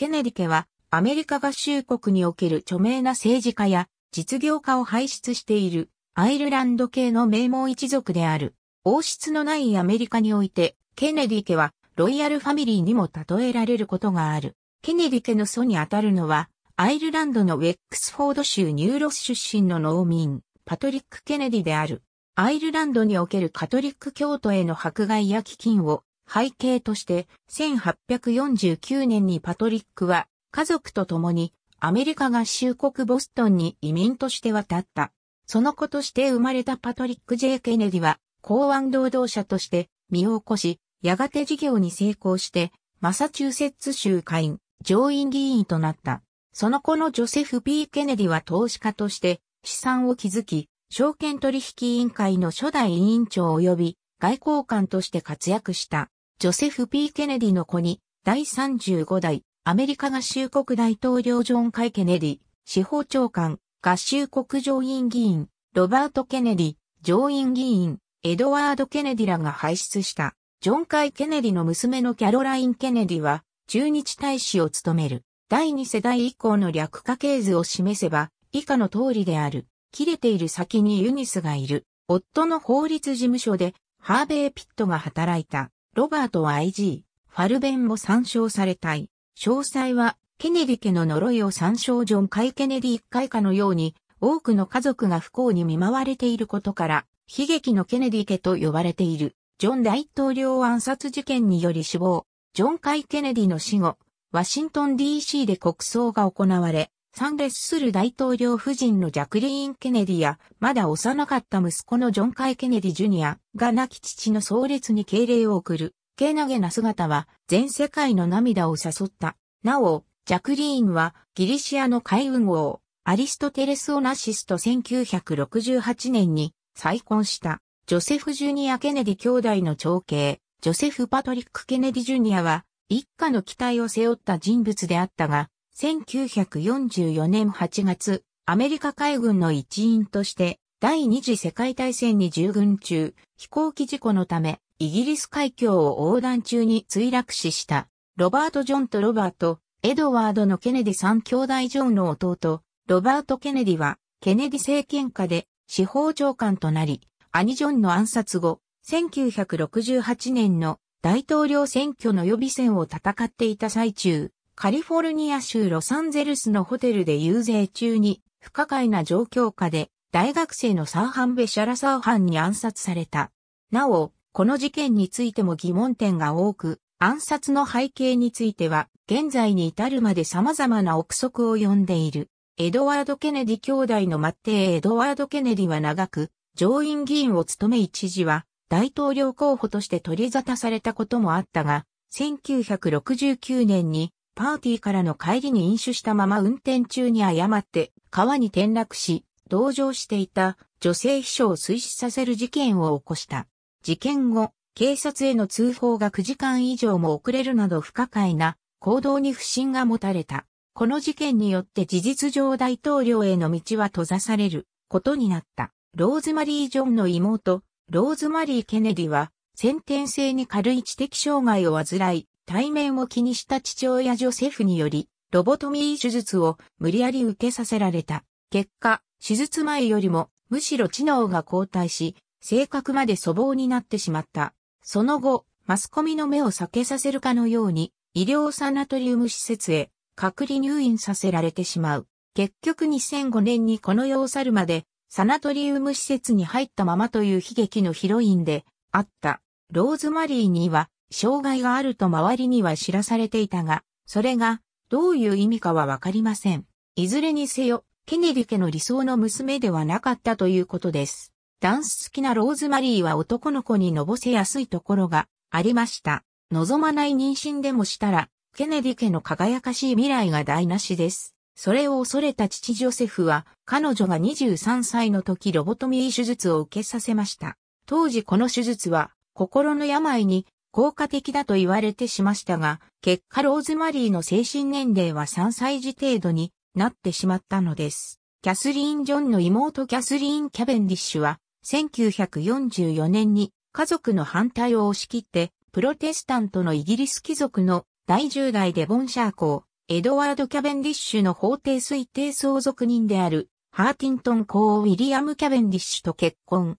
ケネディ家はアメリカ合衆国における著名な政治家や実業家を輩出しているアイルランド系の名門一族である。王室のないアメリカにおいて、ケネディ家はロイヤルファミリーにも例えられることがある。ケネディ家の祖にあたるのは、アイルランドのウェックスフォード州ニューロス出身の農民、パトリック・ケネディである。アイルランドにおけるカトリック教徒への迫害や飢饉を背景として、1849年にパトリックは家族と共にアメリカ合衆国ボストンに移民として渡った。その子として生まれたパトリック・ J・ ケネディは港湾労働者として身を起こし、やがて事業に成功して、マサチューセッツ州下院、上院議員となった。その子のジョセフ・ B・ ケネディは投資家として資産を築き、証券取引委員会の初代委員長及び外交官として活躍した。ジョセフ・ P・ ケネディの子に、第35代、アメリカ合衆国大統領ジョン・カイ・ケネディ、司法長官、合衆国上院議員、ロバート・ケネディ、上院議員、エドワード・ケネディらが輩出した、ジョン・カイ・ケネディの娘のキャロライン・ケネディは、駐日大使を務める。第二世代以降の略家系図を示せば、以下の通りである。切れている先にユニスがいる。夫の法律事務所で、ハーベイ・ピットが働いた。ロバートは IG、ファルベンも参照されたい。詳細は、ケネディ家の呪いを参照ジョン・カイ・ケネディ一回かのように、多くの家族が不幸に見舞われていることから、悲劇のケネディ家と呼ばれている。ジョン大統領暗殺事件により死亡。ジョン・カイ・ケネディの死後、ワシントン DC で国葬が行われ、参列する大統領夫人のジャクリーン・ケネディや、まだ幼かった息子のジョン・カイ・ケネディ・ジュニアが亡き父の葬列に敬礼を送る、けなげな姿は全世界の涙を誘った。なお、ジャクリーンはギリシアの海運王、アリストテレス・オナシスと1968年に再婚した、ジョセフ・ジュニア・ケネディ兄弟の長兄、ジョセフ・パトリック・ケネディ・ジュニアは、一家の期待を背負った人物であったが、1944年8月、アメリカ海軍の一員として、第二次世界大戦に従軍中、飛行機事故のため、イギリス海峡を横断中に墜落死した、ロバート・ジョンとロバート、エドワードのケネディ三兄弟ジョンの弟、ロバート・ケネディは、ケネディ政権下で司法長官となり、兄ジョンの暗殺後、1968年の大統領選挙の予備選を戦っていた最中、カリフォルニア州ロサンゼルスのホテルで遊説中に不可解な状況下で大学生のサーハン・ベシャラ・サーハンに暗殺された。なお、この事件についても疑問点が多く、暗殺の背景については、現在に至るまで様々な憶測を呼んでいる。エドワード・ケネディ兄弟の末弟エドワード・ケネディは長く、上院議員を務め一時は、大統領候補として取り沙汰されたこともあったが、1969年にパーティーからの帰りに飲酒したまま運転中に誤って川に転落し、同乗していた女性秘書を水死させる事件を起こした。事件後、警察への通報が9時間以上も遅れるなど不可解な行動に不信が持たれた。この事件によって事実上大統領への道は閉ざされることになった。ローズマリー・ジョンの妹、ローズマリー・ケネディは、先天性に軽い知的障害を患い、対面を気にした父親ジョセフにより、ロボトミー手術を無理やり受けさせられた。結果、手術前よりも、むしろ知能が後退し、性格まで粗暴になってしまった。その後、マスコミの目を避けさせるかのように、医療サナトリウム施設へ隔離入院させられてしまう。結局2005年にこの世を去るまで、サナトリウム施設に入ったままという悲劇のヒロインであった。ローズマリーには障害があると周りには知らされていたが、それがどういう意味かはわかりません。いずれにせよ、ケネディ家の理想の娘ではなかったということです。ダンス好きなローズマリーは男の子にのぼせやすいところがありました。望まない妊娠でもしたら、ケネディ家の輝かしい未来が台無しです。それを恐れた父ジョセフは、彼女が23歳の時ロボトミー手術を受けさせました。当時この手術は、心の病に効果的だと言われてしましたが、結果ローズマリーの精神年齢は3歳児程度になってしまったのです。キャスリーン・ジョンの妹キャスリーン・キャベンディッシュは、1944年に家族の反対を押し切って、プロテスタントのイギリス貴族の第10代デボンシャー公、エドワード・キャベンディッシュの法定推定相続人である、ハーティントン公ウィリアム・キャベンディッシュと結婚。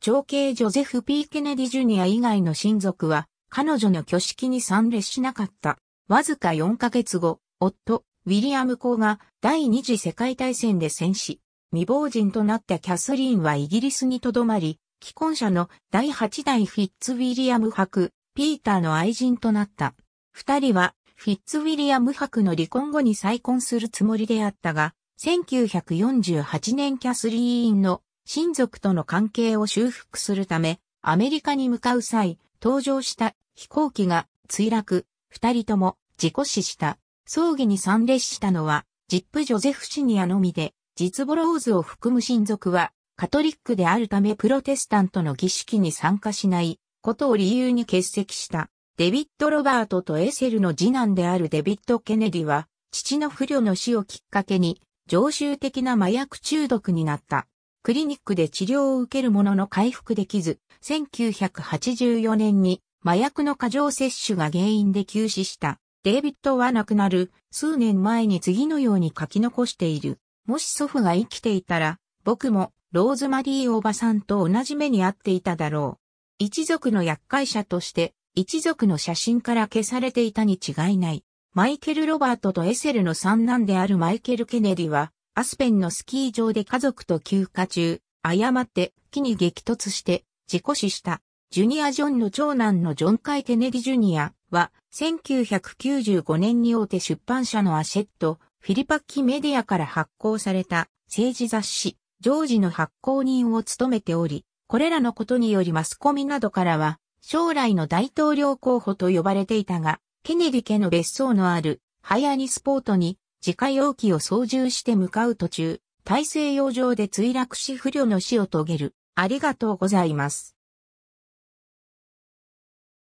長兄ジョゼフ・ P・ ケネディ・ジュニア以外の親族は、彼女の挙式に参列しなかった。わずか4ヶ月後、夫、ウィリアム公が第二次世界大戦で戦死。未亡人となったキャスリーンはイギリスに留まり、既婚者の第8代フィッツ・ウィリアム伯、ピーターの愛人となった。二人は、フィッツ・ウィリアム伯の離婚後に再婚するつもりであったが、1948年キャスリーンの親族との関係を修復するため、アメリカに向かう際、登場した飛行機が墜落、二人とも事故死した。葬儀に参列したのは、ジップ・ジョゼフ・シニアのみで、実ボローズを含む親族は、カトリックであるためプロテスタントの儀式に参加しないことを理由に欠席した。デビッド・ロバートとエセルの次男であるデビッド・ケネディは、父の不慮の死をきっかけに、常習的な麻薬中毒になった。クリニックで治療を受けるものの回復できず、1984年に麻薬の過剰摂取が原因で急死した。デイビッドは亡くなる数年前に次のように書き残している。もし祖父が生きていたら、僕もローズマリーおばさんと同じ目に遭っていただろう。一族の厄介者として、一族の写真から消されていたに違いない。マイケル・ロバートとエセルの三男であるマイケル・ケネディは、アスペンのスキー場で家族と休暇中、誤って木に激突して事故死した。ジュニア・ジョンの長男のジョン・カイ・ケネディ・ジュニアは、1995年に大手出版社のアシェット、フィリパッキメディアから発行された政治雑誌、ジョージの発行人を務めており、これらのことによりマスコミなどからは、将来の大統領候補と呼ばれていたが、ケネディ家の別荘のあるハイアニスポートに自家用機を操縦して向かう途中、大西洋上で墜落し不慮の死を遂げる。ありがとうございます。